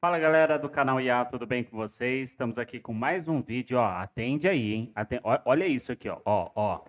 Fala galera do canal IA, tudo bem com vocês? Estamos aqui com mais um vídeo, ó, atende aí, hein? Atende... Olha isso aqui, ó, ó, ó.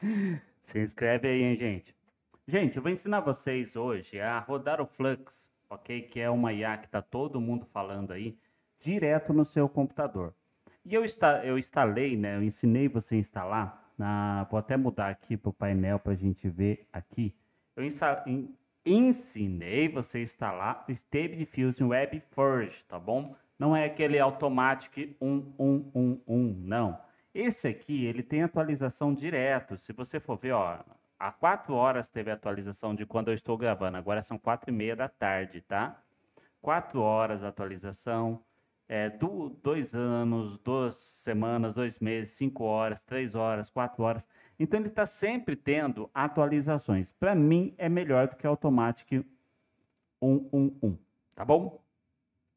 Se inscreve aí, hein, gente? Gente, eu vou ensinar vocês hoje a rodar o Flux, ok? Que é uma IA que tá todo mundo falando aí, direto no seu computador. E eu, insta... eu instalei, né, eu ensinei você a instalar, na... vou até mudar aqui pro painel pra gente ver aqui. Eu ensinei você a instalar o Stable Diffusion Web First, tá bom? Não é aquele automatic 1111, não. Esse aqui, ele tem atualização direto. Se você for ver, ó, há 4 horas teve atualização de quando eu estou gravando. Agora são 4 e meia da tarde, tá? 4 horas atualização é, do, dois anos, duas semanas, dois meses, cinco horas, três horas, quatro horas. Então ele está sempre tendo atualizações. Para mim é melhor do que Automatic 111, tá bom?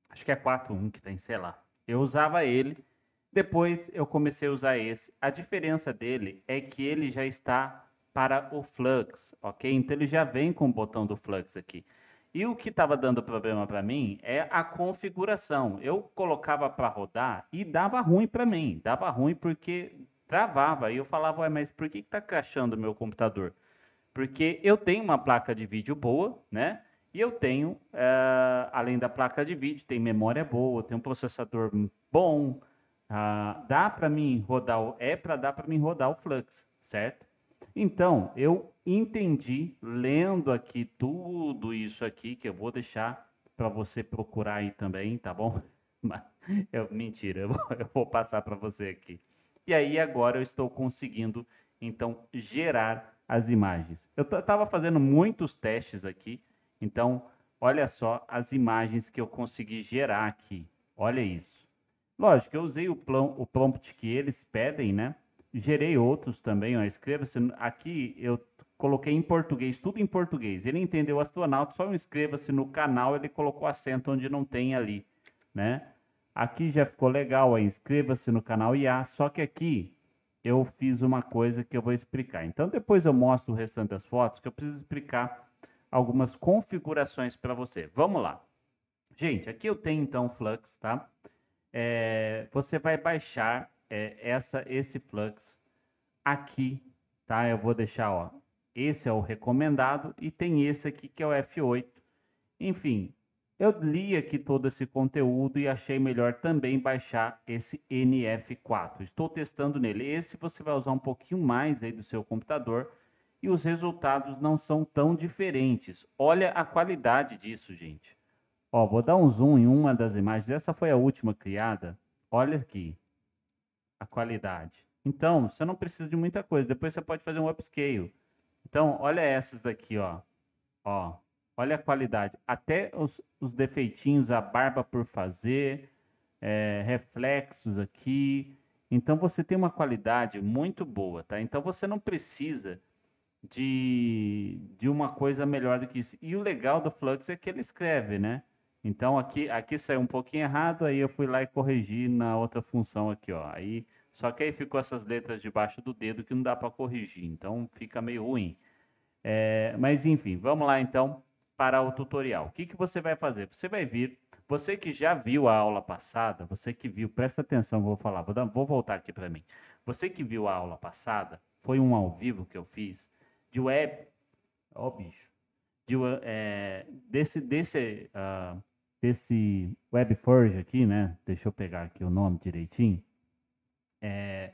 Acho que é 41 que tem, sei lá. Eu usava ele, depois eu comecei a usar esse. A diferença dele é que ele já está para o Flux, ok? Então ele já vem com o botão do Flux aqui. E o que estava dando problema para mim é a configuração. Eu colocava para rodar e dava ruim para mim. Dava ruim porque travava. E eu falava, Ué, mas por que está crashando meu computador? Porque eu tenho uma placa de vídeo boa, né? E eu tenho, eh, além da placa de vídeo, tem memória boa, tem um processador bom. Ah, dá para mim rodar, o, é para dar para mim rodar o Flux, certo? Então, eu entendi, lendo aqui tudo isso aqui, que eu vou deixar para você procurar aí também, tá bom? Mas, eu, é, mentira, eu vou, eu vou passar para você aqui. E aí agora eu estou conseguindo, então, gerar as imagens. Eu estava fazendo muitos testes aqui, então, olha só as imagens que eu consegui gerar aqui. Olha isso. Lógico, eu usei o, plom o prompt que eles pedem, né? gerei outros também, ó, escreva-se. Aqui eu coloquei em português, tudo em português. Ele entendeu astronauta, só inscreva se no canal, ele colocou acento onde não tem ali, né? Aqui já ficou legal, ó, inscreva-se no canal IA, só que aqui eu fiz uma coisa que eu vou explicar. Então depois eu mostro o restante das fotos que eu preciso explicar algumas configurações para você. Vamos lá. Gente, aqui eu tenho então o Flux, tá? É, você vai baixar é, essa, esse flux aqui, tá? Eu vou deixar, ó, esse é o recomendado e tem esse aqui que é o F8. Enfim, eu li aqui todo esse conteúdo e achei melhor também baixar esse NF4. Estou testando nele. Esse você vai usar um pouquinho mais aí do seu computador e os resultados não são tão diferentes. Olha a qualidade disso, gente. Ó, vou dar um zoom em uma das imagens. Essa foi a última criada. Olha aqui a qualidade. Então, você não precisa de muita coisa. Depois você pode fazer um upscale. Então, olha essas daqui, ó. Ó, olha a qualidade. Até os, os defeitinhos, a barba por fazer, é, reflexos aqui. Então, você tem uma qualidade muito boa, tá? Então, você não precisa de, de uma coisa melhor do que isso. E o legal do Flux é que ele escreve, né? Então aqui, aqui saiu um pouquinho errado, aí eu fui lá e corrigi na outra função aqui, ó. Aí, só que aí ficou essas letras debaixo do dedo que não dá para corrigir, então fica meio ruim. É, mas enfim, vamos lá então para o tutorial. O que, que você vai fazer? Você vai vir, você que já viu a aula passada, você que viu, presta atenção, vou falar, vou, dar, vou voltar aqui para mim. Você que viu a aula passada, foi um ao vivo que eu fiz de web, ó oh, bicho, de, é, desse, desse uh, desse WebForge aqui, né? Deixa eu pegar aqui o nome direitinho. É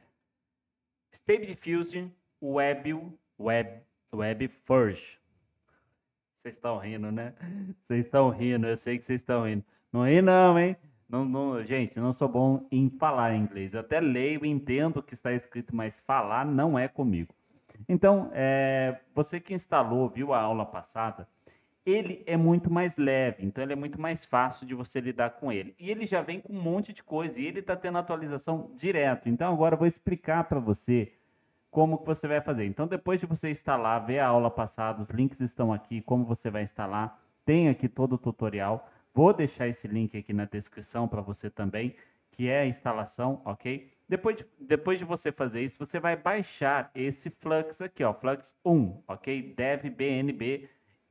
Stable Diffusion Web Web WebForge. Vocês estão rindo, né? Vocês estão rindo, eu sei que vocês estão rindo. Não ri não, hein? Não, não, gente, não sou bom em falar inglês. Eu até leio, entendo o que está escrito, mas falar não é comigo. Então, é, você que instalou, viu a aula passada, ele é muito mais leve, então ele é muito mais fácil de você lidar com ele. E ele já vem com um monte de coisa e ele está tendo atualização direto. Então agora eu vou explicar para você como que você vai fazer. Então depois de você instalar, ver a aula passada, os links estão aqui, como você vai instalar, tem aqui todo o tutorial. Vou deixar esse link aqui na descrição para você também, que é a instalação, ok? Depois de, depois de você fazer isso, você vai baixar esse Flux aqui, ó, Flux 1, ok? Dev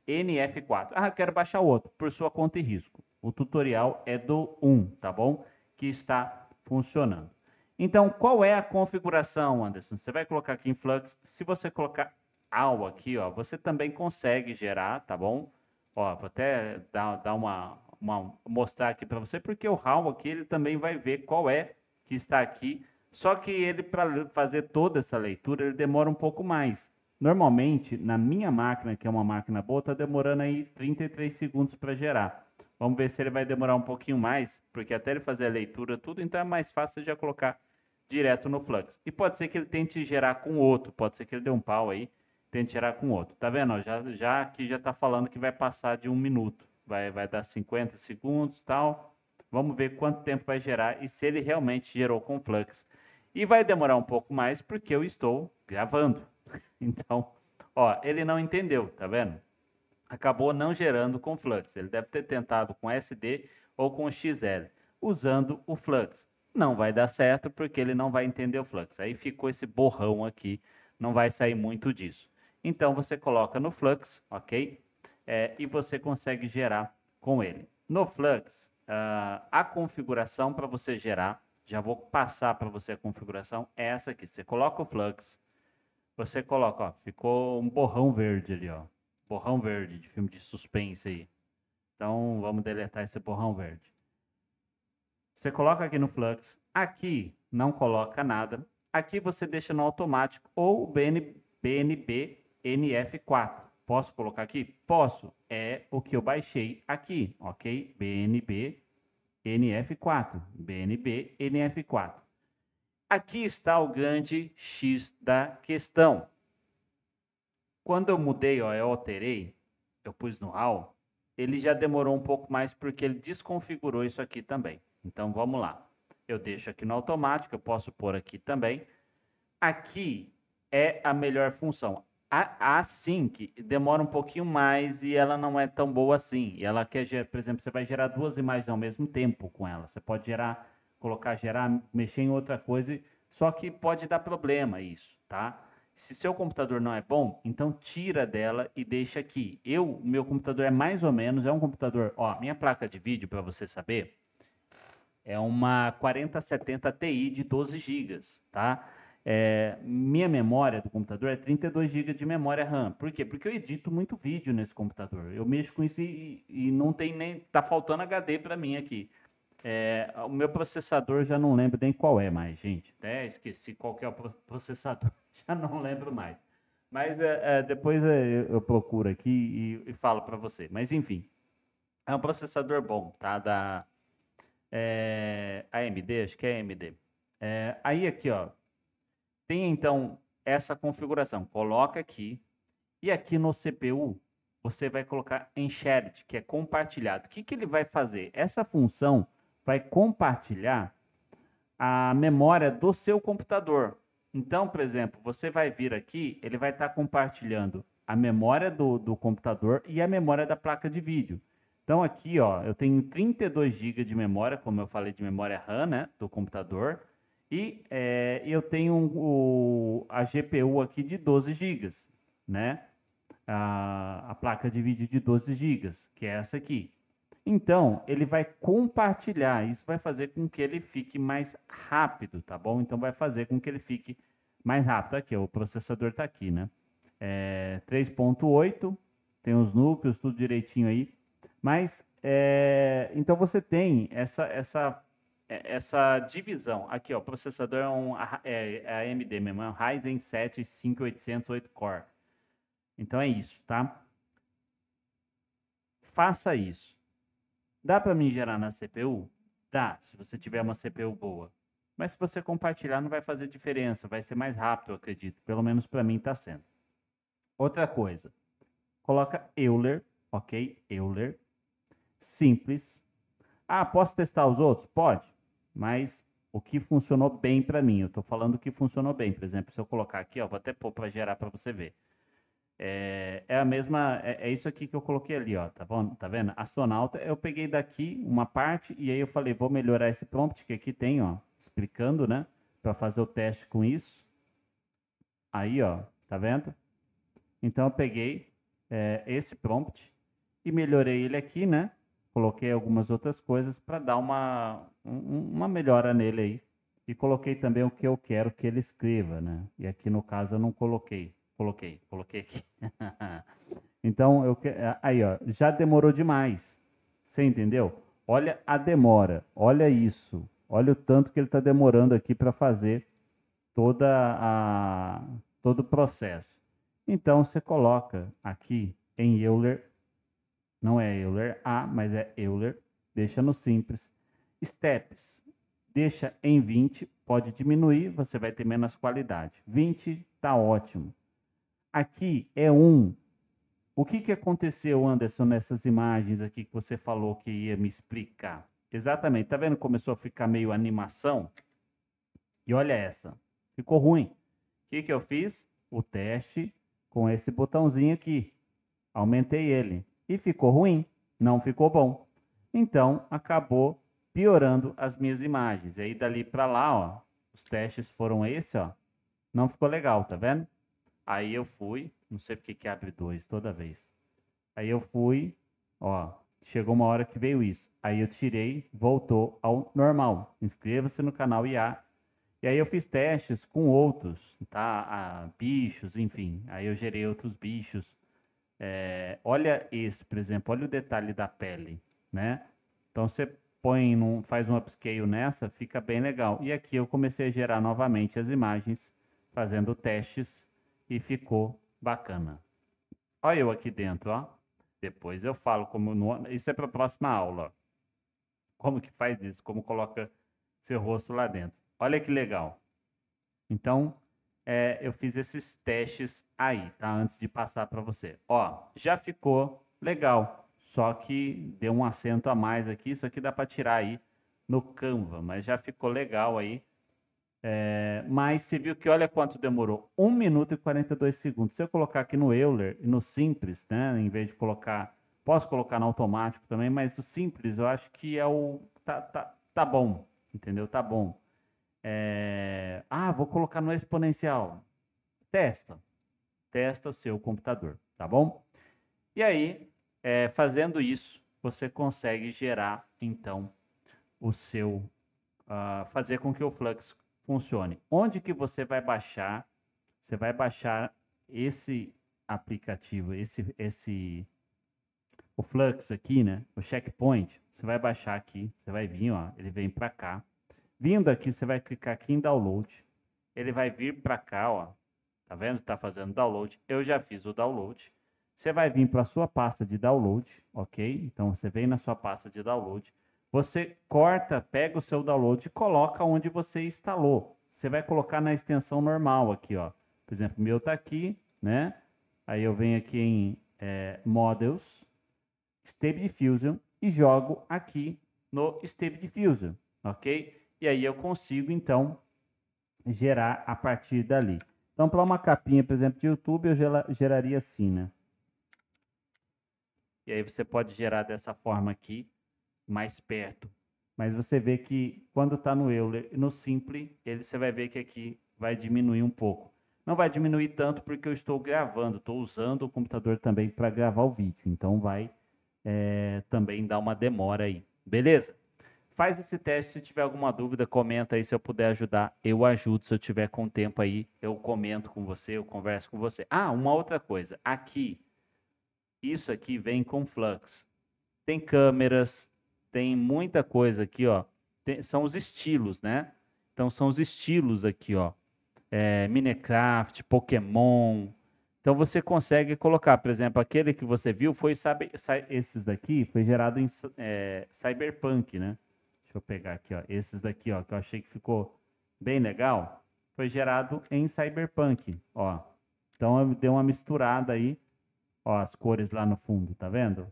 NF4. Ah, eu quero baixar o outro, por sua conta e risco. O tutorial é do 1, tá bom? Que está funcionando. Então, qual é a configuração, Anderson? Você vai colocar aqui em Flux. Se você colocar AL aqui, ó, você também consegue gerar, tá bom? Ó, vou até dar, dar uma, uma, mostrar aqui para você, porque o HAL aqui ele também vai ver qual é que está aqui. Só que ele, para fazer toda essa leitura, ele demora um pouco mais. Normalmente, na minha máquina, que é uma máquina boa, está demorando aí 33 segundos para gerar. Vamos ver se ele vai demorar um pouquinho mais, porque até ele fazer a leitura, tudo, então é mais fácil já colocar direto no Flux. E pode ser que ele tente gerar com outro, pode ser que ele dê um pau aí, tente gerar com outro. Tá vendo? Já, já aqui já está falando que vai passar de um minuto, vai, vai dar 50 segundos tal. Vamos ver quanto tempo vai gerar e se ele realmente gerou com Flux. E vai demorar um pouco mais porque eu estou gravando. Então, ó, ele não entendeu, tá vendo? Acabou não gerando com flux. Ele deve ter tentado com SD ou com XL, usando o flux. Não vai dar certo porque ele não vai entender o flux. Aí ficou esse borrão aqui, não vai sair muito disso. Então você coloca no flux, ok? É, e você consegue gerar com ele. No flux, uh, ah, a configuração para você gerar já vou passar para você a configuração, é essa aqui. Você coloca o flux, você coloca, ó, ficou um borrão verde ali, ó. Borrão verde de filme de suspense aí. Então, vamos deletar esse borrão verde. Você coloca aqui no flux, aqui não coloca nada. Aqui você deixa no automático ou o BN, BNB NF4. Posso colocar aqui? Posso. É o que eu baixei aqui, ok? BNB NF4, BNB, NF4. Aqui está o grande X da questão. Quando eu mudei, ó, eu alterei, eu pus no RAW, ele já demorou um pouco mais porque ele desconfigurou isso aqui também. Então vamos lá. Eu deixo aqui no automático, eu posso pôr aqui também. Aqui é a melhor função a, que sync demora um pouquinho mais e ela não é tão boa assim. E ela quer, por exemplo, você vai gerar duas imagens ao mesmo tempo com ela. Você pode gerar, colocar, gerar, mexer em outra coisa, só que pode dar problema isso, tá? Se seu computador não é bom, então tira dela e deixa aqui. Eu, meu computador é mais ou menos, é um computador, ó, minha placa de vídeo para você saber, é uma 4070 Ti de 12 GB, tá? É, minha memória do computador é 32 GB de memória RAM. Por quê? Porque eu edito muito vídeo nesse computador. Eu mexo com isso e, e não tem nem. Tá faltando HD para mim aqui. É, o meu processador já não lembro nem qual é mais, gente. Até esqueci qual que é o processador, já não lembro mais. Mas é, é depois é, eu, procuro aqui e, e falo para você. Mas enfim, é um processador bom, tá? Da é, AMD, acho que é AMD. aí aqui, ó, tem então essa configuração. Coloca aqui e aqui no CPU você vai colocar em shared, que é compartilhado. O que, que ele vai fazer? Essa função vai compartilhar a memória do seu computador. Então, por exemplo, você vai vir aqui, ele vai estar tá compartilhando a memória do, do computador e a memória da placa de vídeo. Então aqui, ó, eu tenho 32 GB de memória, como eu falei de memória RAM, né, do computador. E é, eu tenho o, a GPU aqui de 12 GB, né? A, a placa de vídeo de 12 GB, que é essa aqui. Então, ele vai compartilhar, isso vai fazer com que ele fique mais rápido, tá bom? Então, vai fazer com que ele fique mais rápido. Aqui, o processador está aqui, né? É 3.8, tem os núcleos, tudo direitinho aí. Mas, é, então você tem essa, essa é, essa divisão. Aqui, ó, o processador é um é, é AMD mesmo, é um Ryzen 7 5800 8 core. Então é isso, tá? Faça isso. Dá para me gerar na CPU? Dá, se você tiver uma CPU boa. Mas se você compartilhar não vai fazer diferença, vai ser mais rápido, eu acredito. Pelo menos para mim está sendo. Outra coisa. Coloca Euler, OK? Euler simples. Ah, posso testar os outros? Pode mas o que funcionou bem para mim. Eu estou falando que funcionou bem. Por exemplo, se eu colocar aqui, ó, vou até pôr para gerar para você ver. É, é a mesma, é, é, isso aqui que eu coloquei ali, ó, tá bom? Tá vendo? Astronauta, eu peguei daqui uma parte e aí eu falei, vou melhorar esse prompt que aqui tem, ó, explicando, né, para fazer o teste com isso. Aí, ó, tá vendo? Então eu peguei é, esse prompt e melhorei ele aqui, né? Coloquei algumas outras coisas para dar uma, um, uma melhora nele aí. E coloquei também o que eu quero que ele escreva, né? E aqui no caso eu não coloquei. Coloquei, coloquei aqui. então, eu que... É, aí, ó, já demorou demais. Você entendeu? Olha a demora, olha isso. Olha o tanto que ele está demorando aqui para fazer toda a, todo o processo. Então, você coloca aqui em Euler não é Euler A, mas é Euler. Deixa no simples. Steps. Deixa em 20. Pode diminuir, você vai ter menos qualidade. 20 tá ótimo. Aqui é 1. O que, que aconteceu, Anderson, nessas imagens aqui que você falou que ia me explicar? Exatamente. Tá vendo? Começou a ficar meio animação. E olha essa. Ficou ruim. O que, que eu fiz? O teste com esse botãozinho aqui. Aumentei ele e ficou ruim, não ficou bom. Então acabou piorando as minhas imagens. E aí dali para lá, ó, os testes foram esse, ó. Não ficou legal, tá vendo? Aí eu fui, não sei porque que abre dois toda vez. Aí eu fui, ó, chegou uma hora que veio isso. Aí eu tirei, voltou ao normal. Inscreva-se no canal IA. E aí eu fiz testes com outros, tá? Ah, bichos, enfim. Aí eu gerei outros bichos. É, olha isso, por exemplo, olha o detalhe da pele, né? Então você põe, num, faz um upscale nessa, fica bem legal. E aqui eu comecei a gerar novamente as imagens, fazendo testes e ficou bacana. Olha eu aqui dentro, ó. Depois eu falo como no, isso é para a próxima aula. Como que faz isso? Como coloca seu rosto lá dentro? Olha que legal. Então é, eu fiz esses testes aí, tá? Antes de passar para você. Ó, já ficou legal, só que deu um acento a mais aqui. Isso aqui dá para tirar aí no Canva, mas já ficou legal aí. É, mas você viu que olha quanto demorou: 1 minuto e 42 segundos. Se eu colocar aqui no Euler e no Simples, né? Em vez de colocar. Posso colocar no automático também, mas o simples eu acho que é o. Tá, tá, tá bom, entendeu? Tá bom. É... Ah, vou colocar no exponencial. Testa. Testa o seu computador, tá bom? E aí, é, fazendo isso, você consegue gerar, então, o seu... Uh, fazer com que o Flux funcione. Onde que você vai baixar? Você vai baixar esse aplicativo, esse, esse o Flux aqui, né? O checkpoint, você vai baixar aqui, você vai vir, ó, ele vem para cá. Vindo aqui, você vai clicar aqui em download. Ele vai vir para cá, ó. Tá vendo? Tá fazendo download. Eu já fiz o download. Você vai vir para sua pasta de download, ok? Então você vem na sua pasta de download. Você corta, pega o seu download e coloca onde você instalou. Você vai colocar na extensão normal aqui, ó. Por exemplo, meu tá aqui, né? Aí eu venho aqui em é, Models, Stable Diffusion e jogo aqui no Stable Diffusion, ok? e aí eu consigo, então, gerar a partir dali. Então, para uma capinha, por exemplo, de YouTube, eu geraria assim, né? E aí você pode gerar dessa forma aqui, mais perto. Mas você vê que quando está no Euler no Simple, ele, você vai ver que aqui vai diminuir um pouco. Não vai diminuir tanto porque eu estou gravando, estou usando o computador também para gravar o vídeo. Então vai é, também dar uma demora aí. Beleza? Faz esse teste, se tiver alguma dúvida, comenta aí se eu puder ajudar, eu ajudo. Se eu tiver com tempo aí, eu comento com você, eu converso com você. Ah, uma outra coisa, aqui, isso aqui vem com flux. Tem câmeras, tem muita coisa aqui, ó. Tem, são os estilos, né? Então são os estilos aqui, ó. É, Minecraft, Pokémon. Então você consegue colocar, por exemplo, aquele que você viu foi sabe, esses daqui foi gerado em é, Cyberpunk, né? Deixa eu pegar aqui, ó. Esses daqui, ó, que eu achei que ficou bem legal, foi gerado em Cyberpunk, ó. Então eu dei uma misturada aí, ó, as cores lá no fundo, tá vendo?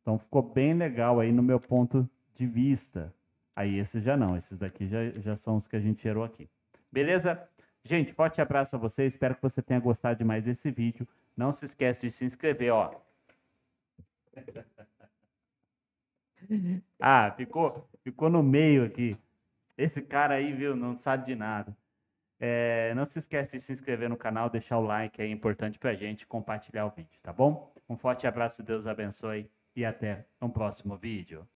Então ficou bem legal aí no meu ponto de vista. Aí esses já não, esses daqui já, já são os que a gente gerou aqui. Beleza? Gente, forte abraço a vocês, espero que você tenha gostado de mais esse vídeo. Não se esquece de se inscrever, ó. ah, ficou, ficou no meio aqui. Esse cara aí, viu, não sabe de nada. É, não se esquece de se inscrever no canal, deixar o like, é importante pra gente, compartilhar o vídeo, tá bom? Um forte abraço, Deus abençoe e até um próximo vídeo.